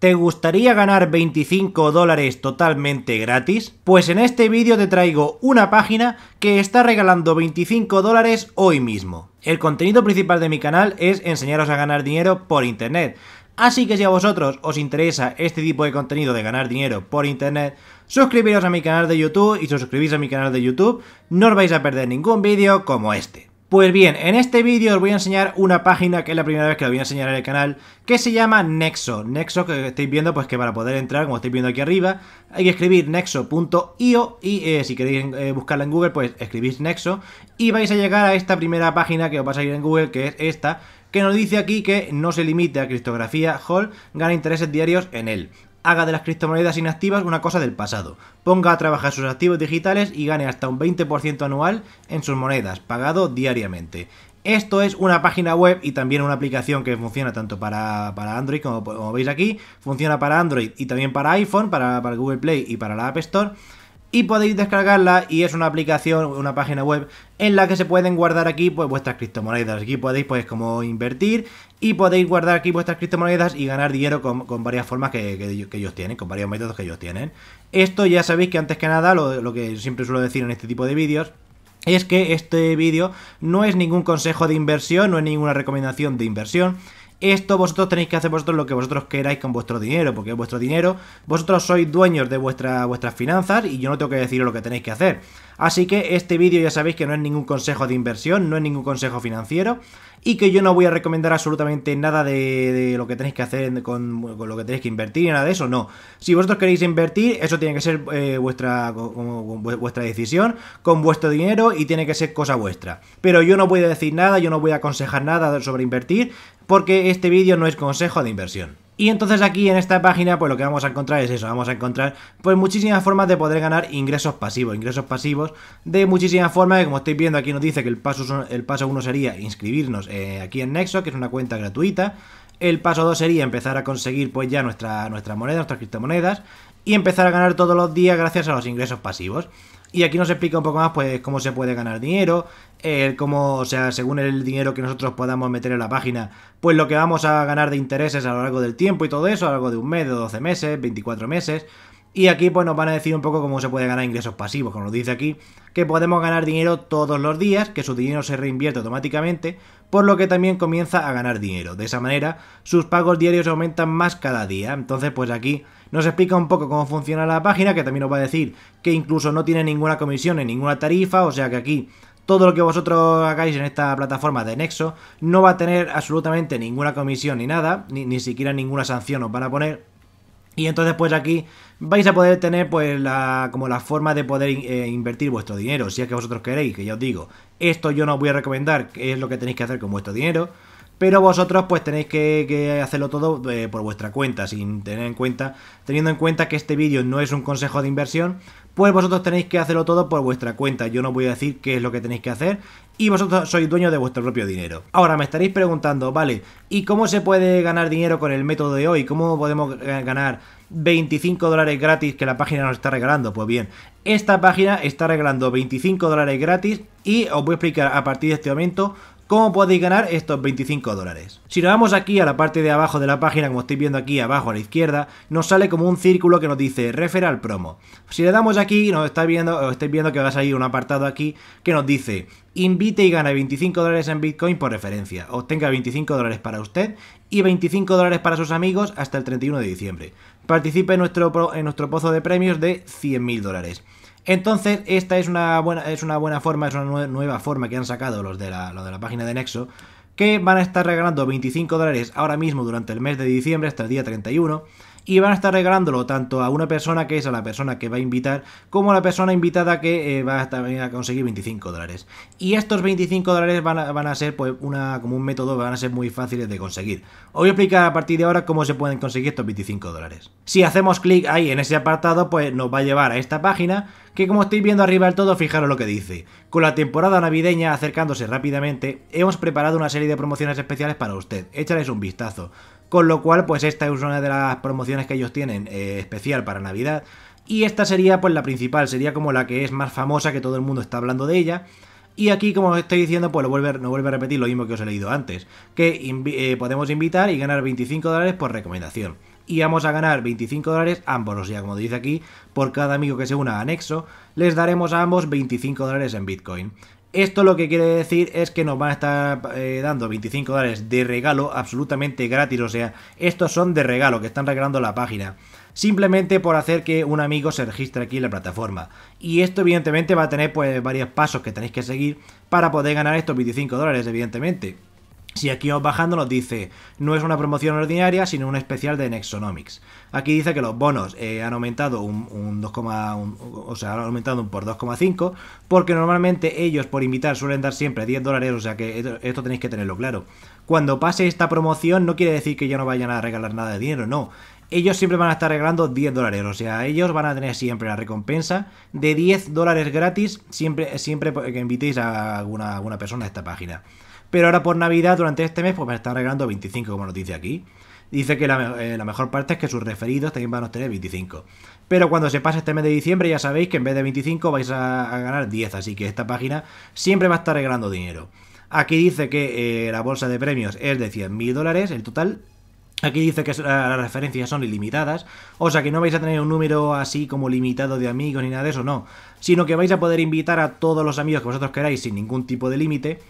¿Te gustaría ganar 25 dólares totalmente gratis? Pues en este vídeo te traigo una página que está regalando 25 dólares hoy mismo. El contenido principal de mi canal es enseñaros a ganar dinero por internet. Así que si a vosotros os interesa este tipo de contenido de ganar dinero por internet, suscribiros a mi canal de YouTube y si os suscribís a mi canal de YouTube no os vais a perder ningún vídeo como este. Pues bien, en este vídeo os voy a enseñar una página que es la primera vez que lo voy a enseñar en el canal, que se llama Nexo. Nexo que estáis viendo, pues que para poder entrar, como estáis viendo aquí arriba, hay que escribir nexo.io y eh, si queréis eh, buscarla en Google, pues escribís Nexo y vais a llegar a esta primera página que os va a salir en Google, que es esta, que nos dice aquí que no se limite a criptografía Hall, gana intereses diarios en él haga de las criptomonedas inactivas una cosa del pasado, ponga a trabajar sus activos digitales y gane hasta un 20% anual en sus monedas, pagado diariamente. Esto es una página web y también una aplicación que funciona tanto para, Android como, como, veis aquí, funciona para Android y también para iPhone, para, para Google Play y para la App Store y podéis descargarla y es una aplicación, una página web en la que se pueden guardar aquí pues vuestras criptomonedas. Aquí podéis pues como invertir y podéis guardar aquí vuestras criptomonedas y ganar dinero con, varias formas que, ellos tienen, con varios métodos que ellos tienen. Esto ya sabéis que antes que nada, lo, lo que siempre suelo decir en este tipo de vídeos, es que este vídeo no es ningún consejo de inversión, no es ninguna recomendación de inversión, esto vosotros tenéis que hacer vosotros lo que vosotros queráis con vuestro dinero, porque es vuestro dinero, vosotros sois dueños de vuestra, vuestras finanzas y yo no tengo que decir lo que tenéis que hacer. Así que este vídeo ya sabéis que no es ningún consejo de inversión, no es ningún consejo financiero y que yo no voy a recomendar absolutamente nada de, lo que tenéis que hacer con, lo que tenéis que invertir y nada de eso, no. Si vosotros queréis invertir, eso tiene que ser eh, vuestra, vuestra decisión, con vuestro dinero y tiene que ser cosa vuestra. Pero yo no voy a decir nada, yo no voy a aconsejar nada sobre invertir, porque este vídeo no es consejo de inversión. Y entonces aquí en esta página pues lo que vamos a encontrar es eso, vamos a encontrar pues muchísimas formas de poder ganar ingresos pasivos, ingresos pasivos de muchísimas formas, como estáis viendo aquí nos dice que el paso, el paso 1 sería inscribirnos eh, aquí en Nexo, que es una cuenta gratuita, el paso 2 sería empezar a conseguir pues ya nuestra, nuestra moneda, nuestras criptomonedas y empezar a ganar todos los días gracias a los ingresos pasivos. Y aquí nos explica un poco más, pues, cómo se puede ganar dinero, cómo, o sea, según el dinero que nosotros podamos meter en la página, pues lo que vamos a ganar de intereses a lo largo del tiempo y todo eso, a lo largo de un mes, de 12 meses, 24 meses. Y aquí pues nos van a decir un poco cómo se puede ganar ingresos pasivos, como nos dice aquí, que podemos ganar dinero todos los días, que su dinero se reinvierte automáticamente, por lo que también comienza a ganar dinero. De esa manera, sus pagos diarios aumentan más cada día. Entonces, pues aquí nos explica un poco cómo funciona la página, que también nos va a decir que incluso no tiene ninguna comisión, ni ninguna tarifa, o sea que aquí todo lo que vosotros hagáis en esta plataforma de Nexo no va a tener absolutamente ninguna comisión ni nada, ni, ni siquiera ninguna sanción os van a poner. Y entonces pues aquí vais a poder tener pues la, como la forma de poder eh, invertir vuestro dinero, si es que vosotros queréis, que ya os digo, esto yo no os voy a recomendar, que es lo que tenéis que hacer con vuestro dinero, pero vosotros pues tenéis que, hacerlo todo eh, por vuestra cuenta, sin tener en cuenta, teniendo en cuenta que este vídeo no es un consejo de inversión, pues vosotros tenéis que hacerlo todo por vuestra cuenta. Yo no voy a decir qué es lo que tenéis que hacer y vosotros sois dueños de vuestro propio dinero. Ahora me estaréis preguntando, vale, ¿y cómo se puede ganar dinero con el método de hoy? ¿Cómo podemos eh, ganar 25 dólares gratis que la página nos está regalando. Pues bien, esta página está regalando 25 dólares gratis y os voy a explicar a partir de este momento ¿Cómo podéis ganar estos 25 dólares? Si le vamos aquí a la parte de abajo de la página, como estáis viendo aquí abajo a la izquierda, nos sale como un círculo que nos dice al promo. Si le damos aquí, nos está viendo, os estáis viendo que vas a salir un apartado aquí que nos dice invite y gana 25 dólares en Bitcoin por referencia. Obtenga 25 dólares para usted y 25 dólares para sus amigos hasta el 31 de diciembre participe en nuestro, en nuestro pozo de premios de 100.000 dólares. Entonces, esta es una buena, es una buena forma, es una nueva forma que han sacado los de, la, los de la página de Nexo, que van a estar regalando 25 dólares ahora mismo durante el mes de diciembre hasta el día 31 y van a estar regalándolo tanto a una persona que es a la persona que va a invitar como a la persona invitada que eh, va a, a conseguir 25 dólares. Y estos 25 dólares van a, ser pues una, como un método, van a ser muy fáciles de conseguir. Os voy a explicar a partir de ahora cómo se pueden conseguir estos 25 dólares. Si hacemos clic ahí en ese apartado pues nos va a llevar a esta página que como estáis viendo arriba del todo, fijaros lo que dice. Con la temporada navideña acercándose rápidamente, hemos preparado una serie de promociones especiales para usted. Échales un vistazo. Con lo cual, pues esta es una de las promociones que ellos tienen eh, especial para Navidad. Y esta sería pues la principal, sería como la que es más famosa, que todo el mundo está hablando de ella. Y aquí, como os estoy diciendo, pues no vuelve a repetir lo mismo que os he leído antes, que eh, podemos invitar y ganar 25 dólares por recomendación. Y vamos a ganar 25 dólares ambos, o sea, como dice aquí, por cada amigo que se una a Anexo, les daremos a ambos 25 dólares en Bitcoin. Esto lo que quiere decir es que nos van a estar eh, dando 25 dólares de regalo absolutamente gratis, o sea, estos son de regalo que están regalando la página simplemente por hacer que un amigo se registre aquí en la plataforma. Y esto evidentemente va a tener pues varios pasos que tenéis que seguir para poder ganar estos 25 dólares, evidentemente. Y aquí os bajando nos dice, no es una promoción ordinaria, sino un especial de Nexonomics. Aquí dice que los bonos eh, han aumentado un, un o sea, han aumentado un por 2,5, porque normalmente ellos por invitar suelen dar siempre 10 dólares, o sea que esto, tenéis que tenerlo claro. Cuando pase esta promoción no quiere decir que ya no vayan a regalar nada de dinero, no ellos siempre van a estar regalando 10 dólares. O sea, ellos van a tener siempre la recompensa de 10 dólares gratis siempre, siempre que invitéis a alguna, alguna persona a esta página. Pero ahora por Navidad, durante este mes, pues me estar regalando 25, como nos dice aquí. Dice que eh, la, mejor parte es que sus referidos también van a obtener 25. Pero cuando se pase este mes de diciembre ya sabéis que en vez de 25 vais a, ganar 10, así que esta página siempre va a estar regalando dinero. Aquí dice que eh, la bolsa de premios es de 100.000 dólares, el total, Aquí dice que las referencias son ilimitadas, o sea que no vais a tener un número así como limitado de amigos ni nada de eso, no, sino que vais a poder invitar a todos los amigos que vosotros queráis sin ningún tipo de límite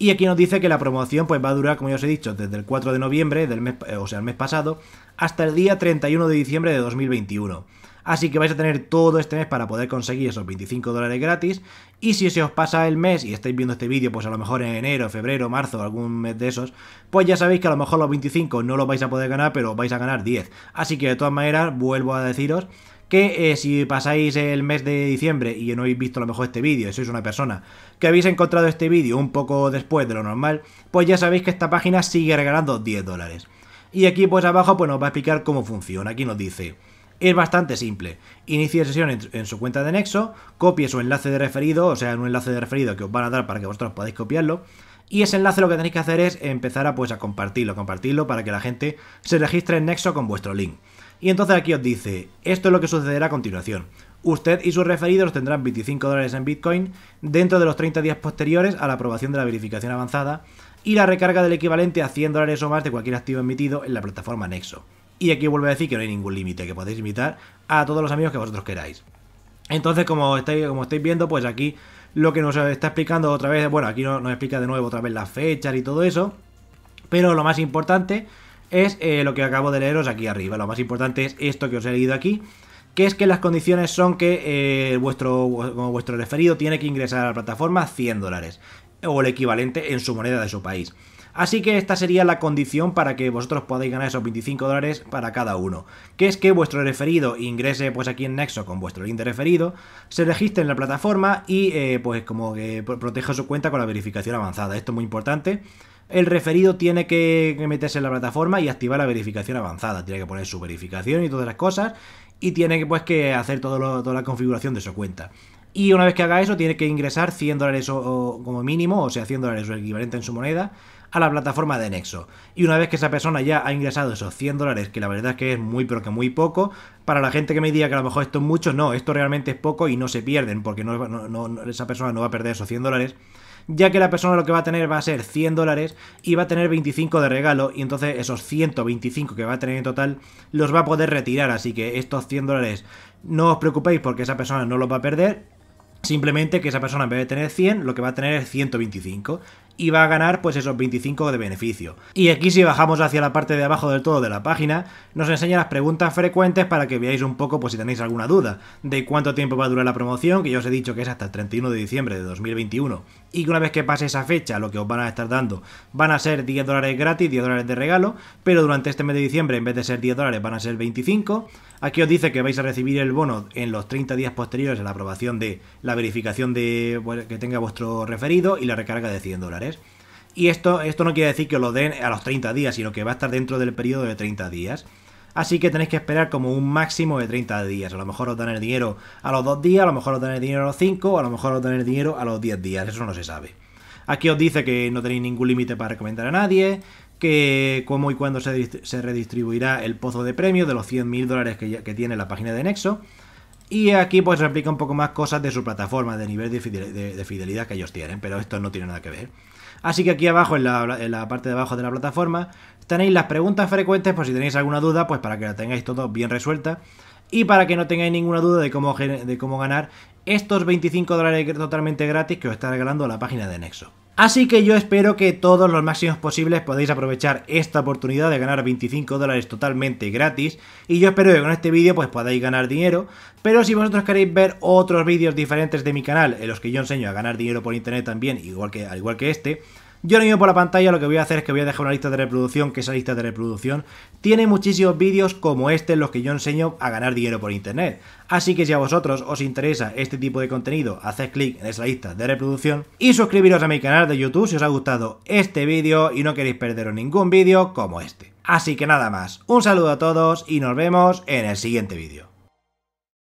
y aquí nos dice que la promoción pues, va a durar, como ya os he dicho, desde el 4 de noviembre, del mes, eh, o sea, el mes pasado, hasta el día 31 de diciembre de 2021. Así que vais a tener todo este mes para poder conseguir esos 25 dólares gratis. Y si se os pasa el mes y estáis viendo este vídeo, pues a lo mejor en enero, febrero, marzo, algún mes de esos, pues ya sabéis que a lo mejor los 25 no los vais a poder ganar, pero vais a ganar 10. Así que de todas maneras, vuelvo a deciros que eh, si pasáis el mes de diciembre y no habéis visto a lo mejor este vídeo, y sois una persona que habéis encontrado este vídeo un poco después de lo normal, pues ya sabéis que esta página sigue regalando 10 dólares. Y aquí pues abajo pues nos va a explicar cómo funciona, aquí nos dice... Es bastante simple. Inicie sesión en, su cuenta de Nexo, copie su enlace de referido, o sea, un enlace de referido que os van a dar para que vosotros podáis copiarlo. Y ese enlace lo que tenéis que hacer es empezar a, pues, a compartirlo, compartirlo para que la gente se registre en Nexo con vuestro link. Y entonces aquí os dice, esto es lo que sucederá a continuación. Usted y sus referidos tendrán 25 dólares en Bitcoin dentro de los 30 días posteriores a la aprobación de la verificación avanzada y la recarga del equivalente a 100 dólares o más de cualquier activo emitido en la plataforma Nexo. Y aquí vuelve a decir que no hay ningún límite, que podéis invitar a todos los amigos que vosotros queráis. Entonces, como estáis, como estáis viendo, pues aquí lo que nos está explicando otra vez, bueno, aquí nos, nos explica de nuevo otra vez las fechas y todo eso, pero lo más importante es eh, lo que acabo de leeros aquí arriba. Lo más importante es esto que os he leído aquí, que es que las condiciones son que eh, vuestro, vuestro referido tiene que ingresar a la plataforma 100 dólares o el equivalente en su moneda de su país. Así que esta sería la condición para que vosotros podáis ganar esos 25 dólares para cada uno, que es que vuestro referido ingrese pues aquí en Nexo con vuestro link de referido, se registre en la plataforma y eh, pues como que proteja su cuenta con la verificación avanzada. Esto es muy importante el referido tiene que meterse en la plataforma y activar la verificación avanzada. Tiene que poner su verificación y todas las cosas. Y tiene que, pues, que hacer todo toda la configuración de su cuenta. Y una vez que haga eso, tiene que ingresar 100 dólares como mínimo, o sea, 100 dólares o equivalente en su moneda, a la plataforma de Nexo. Y una vez que esa persona ya ha ingresado esos 100 dólares, que la verdad es que es muy, pero que muy poco, para la gente que me diga que a lo mejor esto es mucho, no, esto realmente es poco y no se pierden, porque no, esa persona no va a perder esos 100 dólares ya que la persona lo que va a tener va a ser 100 dólares y va a tener 25 de regalo y entonces esos 125 que va a tener en total los va a poder retirar, así que estos 100 dólares no os preocupéis porque esa persona no los va a perder, Simplemente que esa persona en vez de tener 100, lo que va a tener es 125 y va a ganar pues esos 25 de beneficio. Y aquí si bajamos hacia la parte de abajo del todo de la página, nos enseña las preguntas frecuentes para que veáis un poco pues si tenéis alguna duda de cuánto tiempo va a durar la promoción, que ya os he dicho que es hasta el 31 de diciembre de 2021 y que una vez que pase esa fecha lo que os van a estar dando van a ser 10 dólares gratis, 10 dólares de regalo, pero durante este mes de diciembre en vez de ser 10 dólares van a ser 25. Aquí os dice que vais a recibir el bono en los 30 días posteriores a la aprobación de la verificación de que tenga vuestro referido y la recarga de 100 dólares. Y esto, esto no quiere decir que os lo den a los 30 días, sino que va a estar dentro del periodo de 30 días. Así que tenéis que esperar como un máximo de 30 días. A lo mejor os dan el dinero a los 2 días, a lo mejor os dan el dinero a los 5, a lo mejor os dan el dinero a los 10 días, eso no se sabe. Aquí os dice que no tenéis ningún límite para recomendar a nadie, que cómo y cuándo se, redistribuirá el pozo de premio de los 100.000 dólares que, tiene la página de Nexo. Y aquí pues explica un poco más cosas de su plataforma, de nivel de fidelidad que ellos tienen, pero esto no tiene nada que ver. Así que aquí abajo, en la, parte de abajo de la plataforma, tenéis las preguntas frecuentes por si tenéis alguna duda, pues para que la tengáis todo bien resuelta y para que no tengáis ninguna duda de cómo, de cómo ganar estos 25 dólares totalmente gratis que os está regalando la página de Nexo. Así que yo espero que todos los máximos posibles podáis aprovechar esta oportunidad de ganar 25 dólares totalmente gratis y yo espero que con este vídeo pues podáis ganar dinero, pero si vosotros queréis ver otros vídeos diferentes de mi canal en los que yo enseño a ganar dinero por internet también, igual que, al igual que este, yo ahora mismo por la pantalla lo que voy a hacer es que voy a dejar una lista de reproducción, que esa lista de reproducción tiene muchísimos vídeos como este en los que yo enseño a ganar dinero por internet. Así que si a vosotros os interesa este tipo de contenido, haced clic en esa lista de reproducción y suscribiros a mi canal de YouTube si os ha gustado este vídeo y no queréis perderos ningún vídeo como este. Así que nada más, un saludo a todos y nos vemos en el siguiente vídeo.